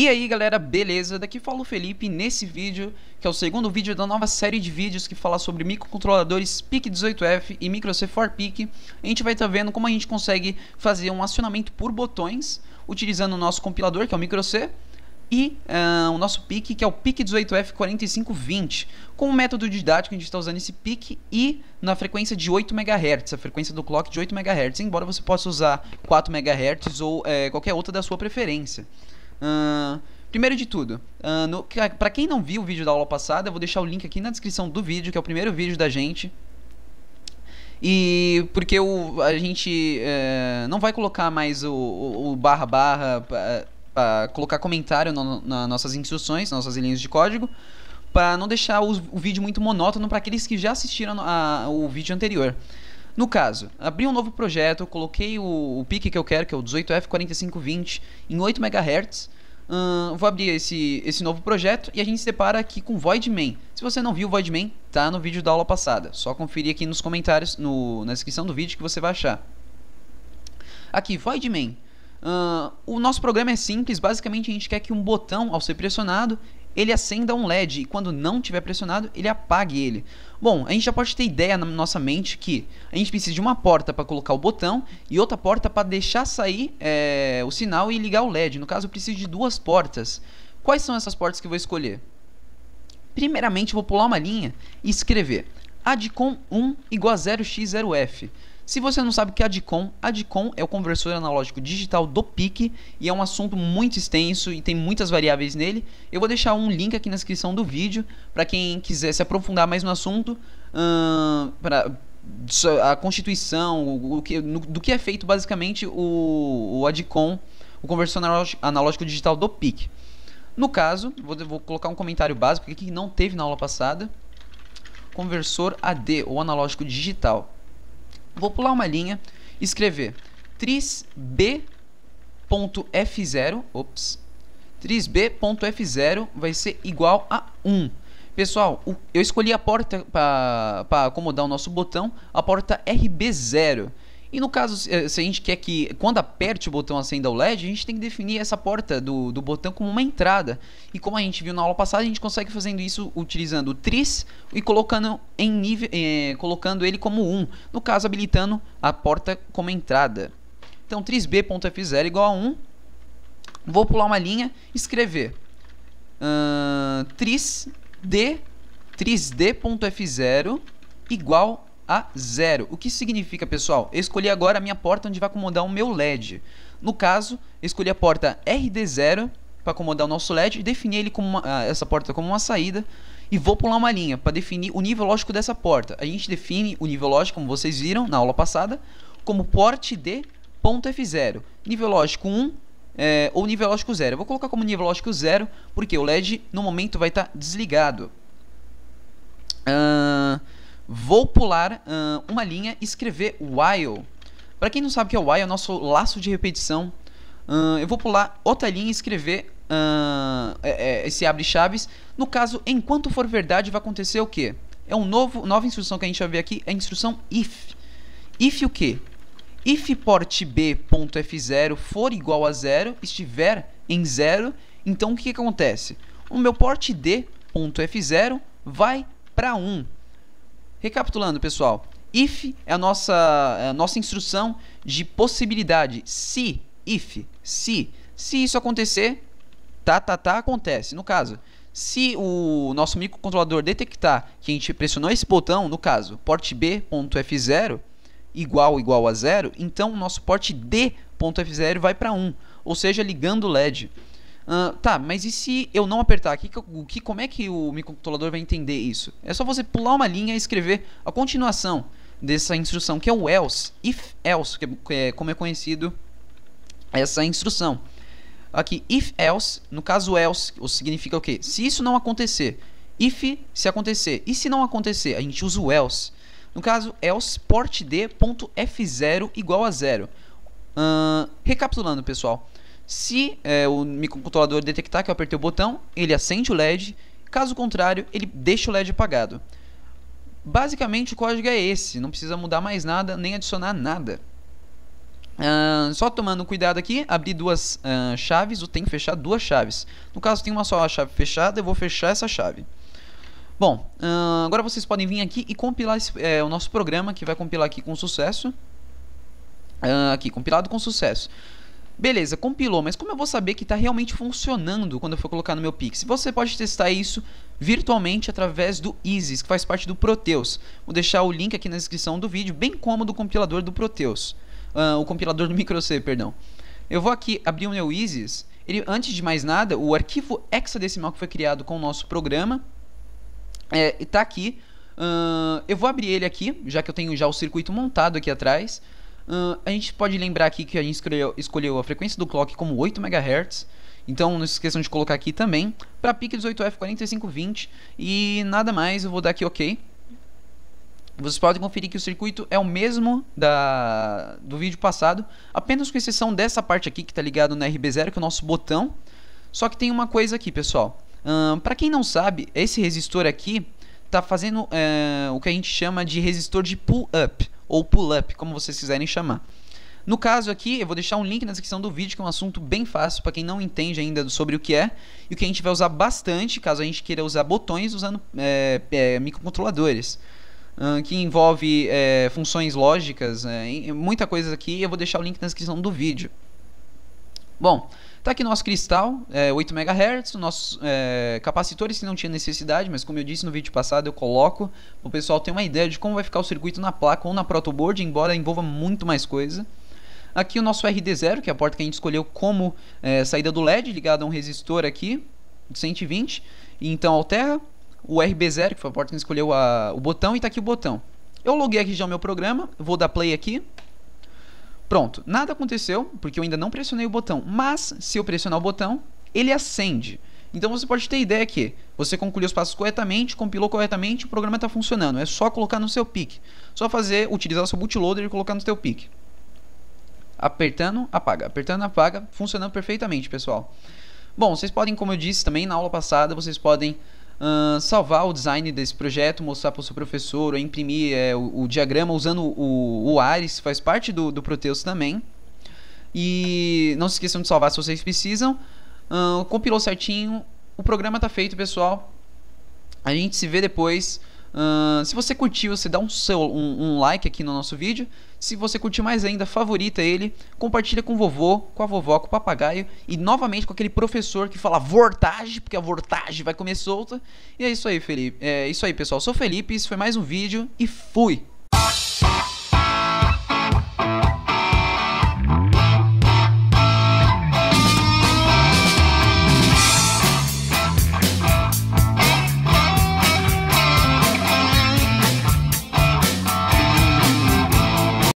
E aí galera, beleza? Daqui fala o Felipe nesse vídeo, que é o segundo vídeo da nova série de vídeos que fala sobre microcontroladores PIC18F e MicroC4PIC. A gente vai estar tá vendo como a gente consegue fazer um acionamento por botões, utilizando o nosso compilador, que é o MicroC, e uh, o nosso PIC, que é o PIC18F4520. com o método didático, a gente está usando esse PIC e na frequência de 8 MHz, a frequência do clock de 8 MHz, embora você possa usar 4 MHz ou é, qualquer outra da sua preferência. Uh, primeiro de tudo, uh, para quem não viu o vídeo da aula passada, eu vou deixar o link aqui na descrição do vídeo, que é o primeiro vídeo da gente. E porque o, a gente é, não vai colocar mais o, o, o barra barra para colocar comentário no, nas nossas instruções, nossas linhas de código, para não deixar o, o vídeo muito monótono para aqueles que já assistiram a, a, o vídeo anterior. No caso, abri um novo projeto, coloquei o, o pique que eu quero, que é o 18F4520, em 8 MHz. vou abrir esse, esse novo projeto e a gente se depara aqui com Voidman. Se você não viu o Voidman, tá no vídeo da aula passada. Só conferir aqui nos comentários, no, na descrição do vídeo que você vai achar. Aqui, Voidman. Uh, o nosso programa é simples, basicamente a gente quer que um botão, ao ser pressionado, ele acenda um LED e quando não tiver pressionado, ele apague ele. Bom, a gente já pode ter ideia na nossa mente que a gente precisa de uma porta para colocar o botão e outra porta para deixar sair é, o sinal e ligar o LED. No caso, eu preciso de duas portas. Quais são essas portas que eu vou escolher? Primeiramente, eu vou pular uma linha e escrever adcom1 igual a 0x0f. Se você não sabe o que é ADCOM, ADCOM é o conversor analógico digital do PIC e é um assunto muito extenso e tem muitas variáveis nele. Eu vou deixar um link aqui na descrição do vídeo para quem quiser se aprofundar mais no assunto, hum, a constituição, o, o que, no, do que é feito basicamente o, o ADCOM, o conversor analógico digital do PIC. No caso, vou, vou colocar um comentário básico aqui que não teve na aula passada. Conversor AD, ou analógico digital. Vou pular uma linha, e escrever trisb.f0, ops, trisb.f0 vai ser igual a 1. Pessoal, eu escolhi a porta para acomodar o nosso botão, a porta RB0. E no caso, eh, se a gente quer que, quando aperte o botão acenda o LED, a gente tem que definir essa porta do, do botão como uma entrada. E como a gente viu na aula passada, a gente consegue fazendo isso utilizando o tris e colocando, em nível, eh, colocando ele como 1. No caso, habilitando a porta como entrada. Então, trisb.f0 igual a 1. Vou pular uma linha, escrever uh, trisd, trisd.f0 igual a zero. O que significa, pessoal? Eu escolhi agora a minha porta onde vai acomodar o meu LED. No caso, escolhi a porta RD0 para acomodar o nosso LED e defini ele como uma, ah, essa porta como uma saída e vou pular uma linha para definir o nível lógico dessa porta. A gente define o nível lógico, como vocês viram na aula passada, como porte de ponto F0. Nível lógico 1 é, eh, ou nível lógico 0. Eu vou colocar como nível lógico 0 porque o LED no momento vai estar tá desligado. Ah, Vou pular uh, uma linha e escrever while. Para quem não sabe o que é while, é o nosso laço de repetição. Uh, eu vou pular outra linha e escrever uh, esse abre chaves. No caso, enquanto for verdade, vai acontecer o quê? É uma nova instrução que a gente vai ver aqui, é a instrução if. If o quê? If port b.f0 for igual a zero, estiver em zero, então o que, que acontece? O meu port d.f0 vai para 1. Um. Recapitulando, pessoal, if é a nossa, é a nossa instrução de possibilidade. Se, if, se, se isso acontecer, tá, tá, tá, acontece. No caso, se o nosso microcontrolador detectar que a gente pressionou esse botão, no caso, port B.f0 igual igual a zero, então o nosso port D.f0 vai para 1, ou seja, ligando o LED tá, mas e se eu não apertar? Que, que, como é que o microcontrolador vai entender isso? É só você pular uma linha e escrever a continuação dessa instrução, que é o else, if else, que é, é como é conhecido essa instrução. Aqui, if else, no caso else, significa o quê? Se isso não acontecer, if se acontecer, e se não acontecer, a gente usa o else. No caso, else port d.f0 igual a zero. Uh, recapitulando, pessoal, se é, o microcontrolador detectar que eu apertei o botão, ele acende o LED, caso contrário, ele deixa o LED apagado. Basicamente o código é esse, não precisa mudar mais nada, nem adicionar nada. Uh, só tomando cuidado aqui, abrir duas uh, chaves, ou tem que fechar duas chaves. No caso tem uma só chave fechada, eu vou fechar essa chave. Bom, uh, agora vocês podem vir aqui e compilar esse, é, o nosso programa, que vai compilar aqui com sucesso. aqui, compilado com sucesso. Beleza, compilou, mas como eu vou saber que está realmente funcionando quando eu for colocar no meu Pix? Você pode testar isso virtualmente através do Isis, que faz parte do Proteus. Vou deixar o link aqui na descrição do vídeo, bem como do compilador do Proteus. Uh, o compilador do MicroC, perdão. Eu vou aqui abrir o meu Isis. Ele, antes de mais nada, o arquivo hexadecimal que foi criado com o nosso programa está é, tá aqui. Uh, eu vou abrir ele aqui, já que eu tenho já o circuito montado aqui atrás. Uh, a gente pode lembrar aqui que a gente escolheu, escolheu a frequência do clock como 8 MHz. Então não se esqueçam de colocar aqui também. Para PIC 18F4520 e nada mais, eu vou dar aqui OK. Vocês podem conferir que o circuito é o mesmo da, do vídeo passado, apenas com exceção dessa parte aqui que está ligado na RB0, que é o nosso botão. Só que tem uma coisa aqui, pessoal. Para quem não sabe, esse resistor aqui está fazendo eh, o que a gente chama de resistor de pull-up ou pull-up, como vocês quiserem chamar. No caso aqui, eu vou deixar um link na descrição do vídeo, que é um assunto bem fácil para quem não entende ainda sobre o que é, e o que a gente vai usar bastante, caso a gente queira usar botões usando é, é, microcontroladores, que envolve é, funções lógicas, né, muita coisa aqui, eu vou deixar o link na descrição do vídeo. Bom, está aqui nosso cristal, é, 8 MHz, nossos é, capacitores que não tinha necessidade, mas como eu disse no vídeo passado, eu coloco o pessoal ter uma ideia de como vai ficar o circuito na placa ou na protoboard, embora envolva muito mais coisa. Aqui o nosso RD0, que é a porta que a gente escolheu como é, saída do LED, ligada a um resistor aqui, de 120, então altera. O RB0, que foi a porta que a gente escolheu a, o botão, e está aqui o botão. Eu loguei aqui já o meu programa, vou dar play aqui. Pronto, nada aconteceu, porque eu ainda não pressionei o botão, mas se eu pressionar o botão, ele acende. Então você pode ter ideia que você concluiu os passos corretamente, compilou corretamente, o programa está funcionando. É só colocar no seu PIC, Só fazer, utilizar o seu bootloader e colocar no seu PIC. Apertando, apaga. Apertando, apaga. Funcionando perfeitamente, pessoal. Bom, vocês podem, como eu disse também na aula passada, vocês podem uh, salvar o design desse projeto, mostrar para o seu professor, ou imprimir é, o, o, diagrama usando o, o Ares, faz parte do, do Proteus também. E não se esqueçam de salvar se vocês precisam. Uh, compilou certinho, o programa está feito, pessoal. A gente se vê depois se você curtiu, você dá um, seu, um, um, like aqui no nosso vídeo. Se você curtiu mais ainda, favorita ele, compartilha com o vovô, com a vovó, com o papagaio e novamente com aquele professor que fala vortagem, porque a vortagem vai comer solta. E é isso aí, Felipe. É isso aí, pessoal. Eu sou o Felipe, isso foi mais um vídeo e fui!